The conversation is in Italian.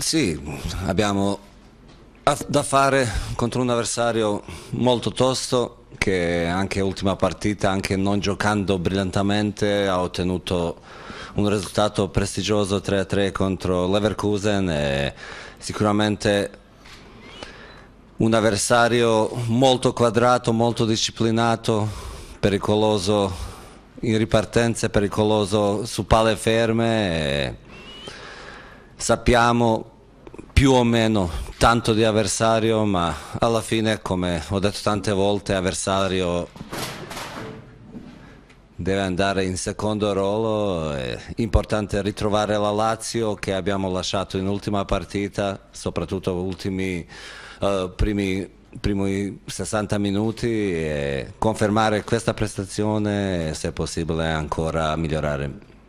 Sì, abbiamo da fare contro un avversario molto tosto che anche ultima partita, anche non giocando brillantemente, ha ottenuto un risultato prestigioso 3-3 contro Leverkusen e sicuramente un avversario molto quadrato, molto disciplinato, pericoloso in ripartenze, pericoloso su pale ferme. E sappiamo più o meno tanto di avversario, ma alla fine, come ho detto tante volte, avversario deve andare in secondo ruolo. È importante ritrovare la Lazio che abbiamo lasciato in ultima partita, soprattutto ultimi eh, primi primi 60 minuti e confermare questa prestazione e se possibile ancora migliorare.